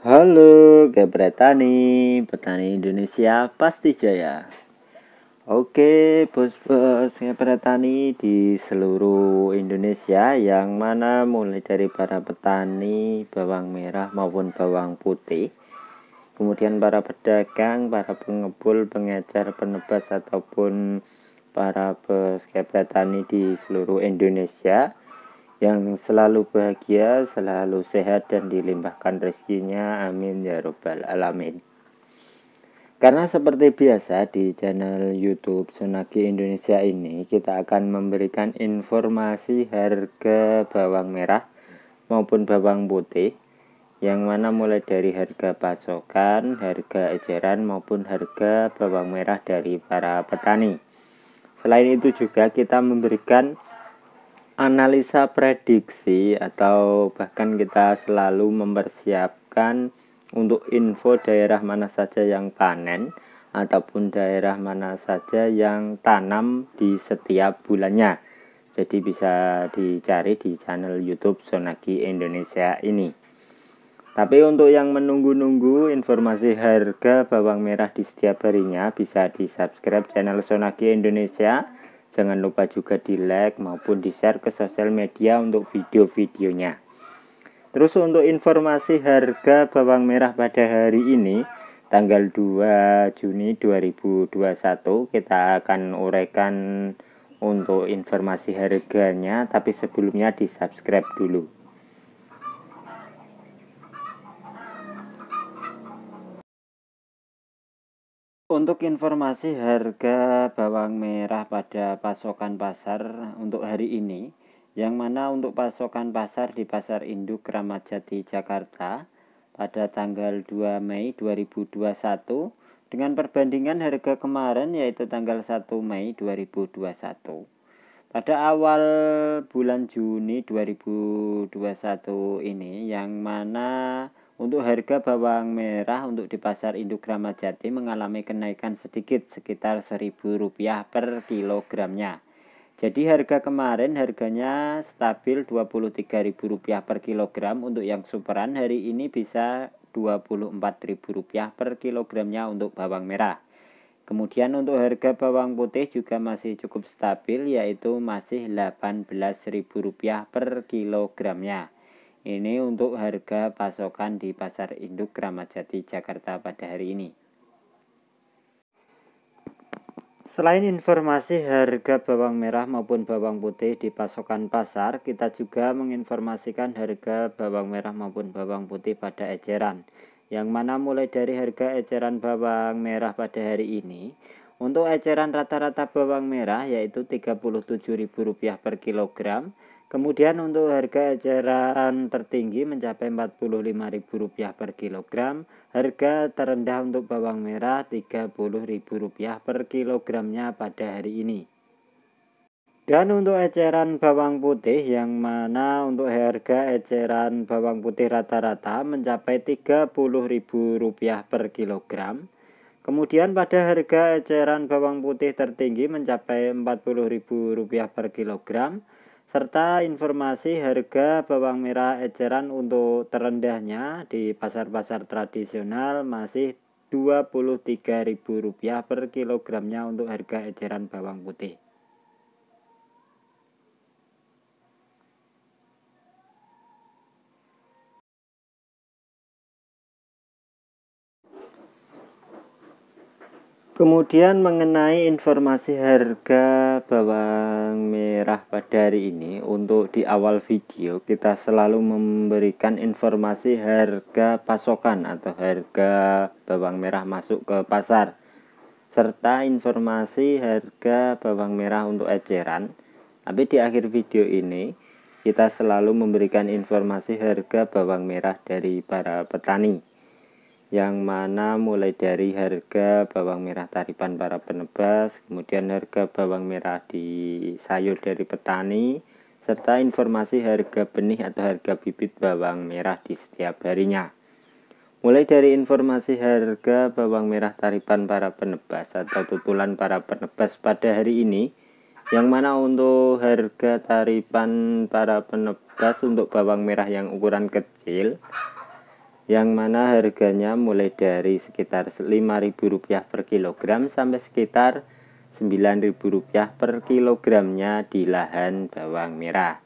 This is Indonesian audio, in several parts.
Halo Gebretani, petani Indonesia pasti jaya. Oke, bos-bos Gebretani di seluruh Indonesia yang mana mulai dari para petani bawang merah maupun bawang putih, kemudian para pedagang, para pengepul, pengecer, penebas ataupun para bos Gebretani di seluruh Indonesia yang selalu bahagia, selalu sehat dan dilimpahkan rezekinya. Amin ya robbal alamin. Karena seperti biasa di channel YouTube Sunagi Indonesia ini kita akan memberikan informasi harga bawang merah maupun bawang putih yang mana mulai dari harga pasokan, harga ejeran maupun harga bawang merah dari para petani. Selain itu juga kita memberikan analisa prediksi atau bahkan kita selalu mempersiapkan untuk info daerah mana saja yang panen ataupun daerah mana saja yang tanam di setiap bulannya. Jadi bisa dicari di channel YouTube Sonagi Indonesia ini. Tapi untuk yang menunggu-nunggu informasi harga bawang merah di setiap harinya bisa di-subscribe channel Sonagi Indonesia Jangan lupa juga di like maupun di share ke sosial media untuk video-videonya. Terus untuk informasi harga bawang merah pada hari ini tanggal 2 Juni 2021 kita akan uraikan untuk informasi harganya tapi sebelumnya di subscribe dulu. Untuk informasi harga bawang merah pada pasokan pasar untuk hari ini, yang mana untuk pasokan pasar di Pasar Induk Kramat Jati Jakarta pada tanggal 2 Mei 2021 dengan perbandingan harga kemarin yaitu tanggal 1 Mei 2021. Pada awal bulan Juni 2021 ini yang mana untuk harga bawang merah untuk di pasar induk Kramat Jati mengalami kenaikan sedikit sekitar rp rupiah per kilogramnya. Jadi harga kemarin harganya stabil rp rupiah per kilogram untuk yang superan hari ini bisa rp rupiah per kilogramnya untuk bawang merah. Kemudian untuk harga bawang putih juga masih cukup stabil yaitu masih rp rupiah per kilogramnya. Ini untuk harga pasokan di Pasar Induk Ramadjati Jakarta pada hari ini. Selain informasi harga bawang merah maupun bawang putih di pasokan pasar, kita juga menginformasikan harga bawang merah maupun bawang putih pada eceran, yang mana mulai dari harga eceran bawang merah pada hari ini. Untuk eceran rata-rata bawang merah yaitu Rp37.000 per kilogram, Kemudian untuk harga eceran tertinggi mencapai Rp45.000 per kilogram, harga terendah untuk bawang merah Rp30.000 per kilogramnya pada hari ini. Dan untuk eceran bawang putih yang mana untuk harga eceran bawang putih rata-rata mencapai Rp30.000 per kilogram. Kemudian pada harga eceran bawang putih tertinggi mencapai Rp40.000 per kilogram serta informasi harga bawang merah eceran untuk terendahnya di pasar-pasar tradisional masih Rp23.000 per kilogramnya untuk harga eceran bawang putih. Kemudian mengenai informasi harga bawang merah pada hari ini untuk di awal video kita selalu memberikan informasi harga pasokan atau harga bawang merah masuk ke pasar serta informasi harga bawang merah untuk eceran. Tapi di akhir video ini kita selalu memberikan informasi harga bawang merah dari para petani yang mana mulai dari harga bawang merah taripan para penebas, kemudian harga bawang merah di sayur dari petani, serta informasi harga benih atau harga bibit bawang merah di setiap harinya. Mulai dari informasi harga bawang merah taripan para penebas atau tutulan para penebas pada hari ini, yang mana untuk harga taripan para penebas untuk bawang merah yang ukuran kecil yang mana harganya mulai dari sekitar Rp5.000 per kilogram sampai sekitar Rp9.000 per kilogramnya di lahan bawang merah.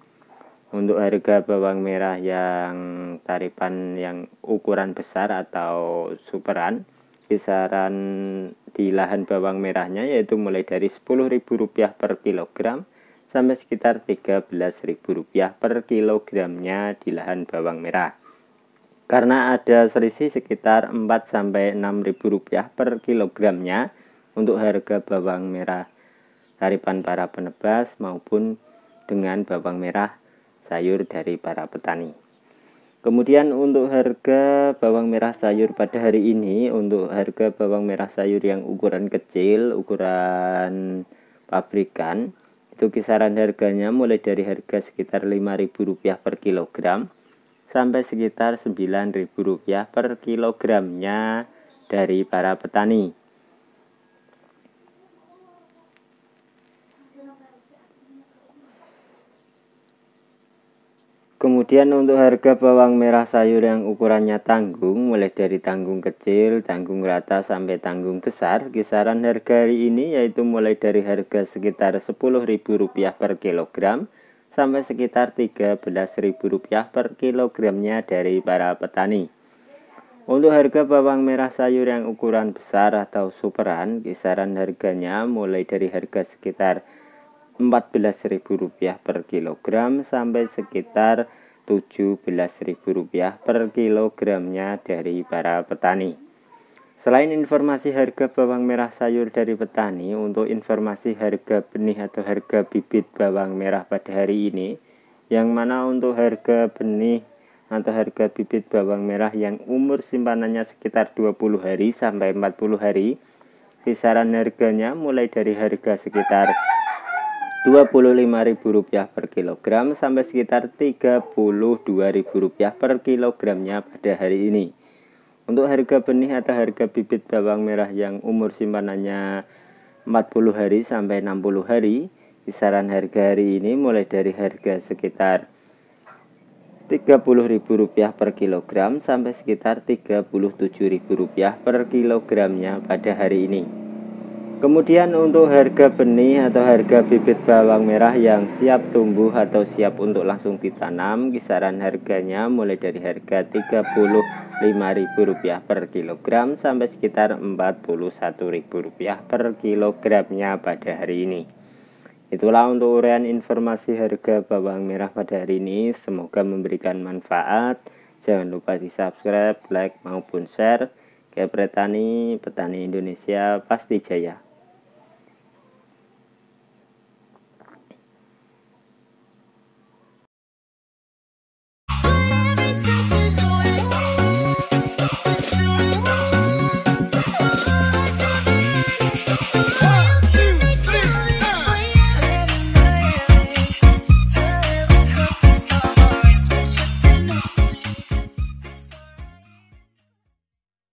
Untuk harga bawang merah yang tarifan yang ukuran besar atau superan, kisaran di lahan bawang merahnya yaitu mulai dari Rp10.000 per kilogram sampai sekitar Rp13.000 per kilogramnya di lahan bawang merah karena ada selisih sekitar 4 sampai 6 ribu rupiah per kilogramnya untuk harga bawang merah taripan para penebas maupun dengan bawang merah sayur dari para petani. Kemudian untuk harga bawang merah sayur pada hari ini untuk harga bawang merah sayur yang ukuran kecil, ukuran pabrikan itu kisaran harganya mulai dari harga sekitar 5000 rupiah per kilogram sampai sekitar Rp9.000 per kilogramnya dari para petani. Kemudian untuk harga bawang merah sayur yang ukurannya tanggung mulai dari tanggung kecil, tanggung rata sampai tanggung besar, kisaran harga hari ini yaitu mulai dari harga sekitar Rp10.000 per kilogram sampai sekitar Rp13.000 per kilogramnya dari para petani. Untuk harga bawang merah sayur yang ukuran besar atau superan, kisaran harganya mulai dari harga sekitar Rp14.000 per kilogram sampai sekitar Rp17.000 per kilogramnya dari para petani. Selain informasi harga bawang merah sayur dari petani, untuk informasi harga benih atau harga bibit bawang merah pada hari ini, yang mana untuk harga benih atau harga bibit bawang merah yang umur simpanannya sekitar 20 hari sampai 40 hari, kisaran harganya mulai dari harga sekitar Rp25.000 per kilogram sampai sekitar Rp32.000 per kilogramnya pada hari ini. Untuk harga benih atau harga bibit bawang merah yang umur simpanannya 40 hari sampai 60 hari, kisaran harga hari ini mulai dari harga sekitar Rp30.000 per kilogram sampai sekitar Rp37.000 per kilogramnya pada hari ini. Kemudian untuk harga benih atau harga bibit bawang merah yang siap tumbuh atau siap untuk langsung ditanam, kisaran harganya mulai dari harga rp 30 Rp5.000 per kilogram sampai sekitar Rp41.000 per kilogramnya pada hari ini. Itulah untuk uraian informasi harga bawang merah pada hari ini. Semoga memberikan manfaat. Jangan lupa di subscribe, like maupun share. Kepretani, petani Indonesia pasti jaya.